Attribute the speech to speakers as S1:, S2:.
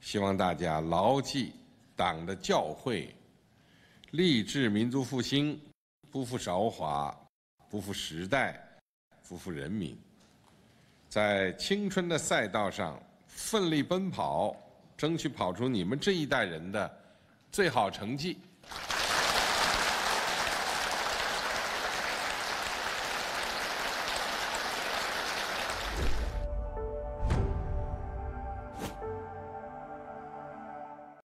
S1: 希望大家牢记党的教诲，立志民族复兴，不负韶华，不负时代，不负人民，在青春的赛道上奋力奔跑，争取跑出你们这一代人的最好成绩。